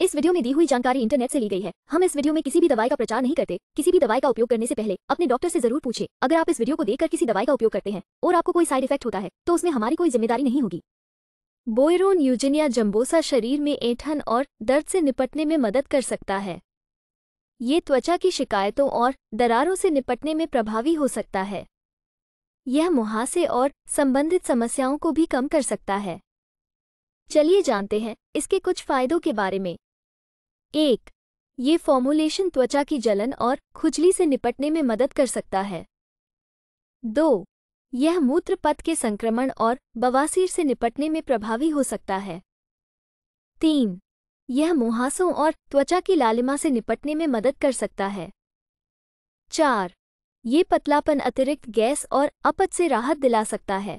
इस वीडियो में दी हुई जानकारी इंटरनेट से ली गई है हम इस वीडियो में किसी भी दवाई का प्रचार नहीं करते किसी भी दवाई का उपयोग करने से पहले अपने डॉक्टर से जरूर पूछे अगर आप इस वीडियो को देखकर किसी दवाई का उपयोग करते हैं और आपको कोई साइड इफेक्ट होता है तो उसमें हमारी कोई जिम्मेदारी नहीं होगी बोयरोन यूजिनिया जम्बोसा शरीर में ऐठन और दर्द से निपटने में मदद कर सकता है ये त्वचा की शिकायतों और दरारों से निपटने में प्रभावी हो सकता है यह मुहासे और संबंधित समस्याओं को भी कम कर सकता है चलिए जानते हैं इसके कुछ फायदों के बारे में एक ये फॉर्मुलेशन त्वचा की जलन और खुजली से निपटने में मदद कर सकता है दो यह मूत्रपथ के संक्रमण और बवासीर से निपटने में प्रभावी हो सकता है तीन यह मुहासों और त्वचा की लालिमा से निपटने में मदद कर सकता है चार ये पतलापन अतिरिक्त गैस और अपच से राहत दिला सकता है